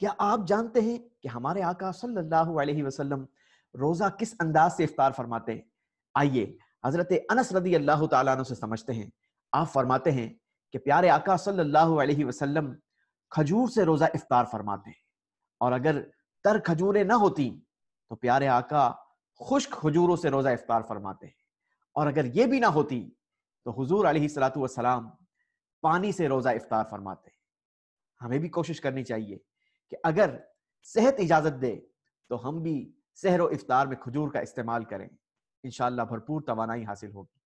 क्या आप जानते हैं कि हमारे आका सल्लल्लाहु अलैहि वसल्लम रोजा किस अंदाज से इफ्तार फरमाते हैं आइए हजरत अनस रदी अल्लाह तु से समझते हैं आप फरमाते हैं कि प्यारे आका सल्लल्लाहु अलैहि वसल्लम खजूर से रोजा इफ्तार फरमाते हैं और अगर तर खजूरें ना होती तो प्यारे आका खुश्क खजूरों से रोजा इफ्तार फरमाते हैं और अगर ये भी ना होती तो हुजूर अलैहिस्सलातु पानी से रोजा इफ्तार फरमाते हैं हमें भी कोशिश करनी चाहिए कि अगर सेहत इजाजत दे तो हम भी सहर इफ्तार में खजूर का इस्तेमाल करें इनशाला भरपूर तोानाई हासिल होगी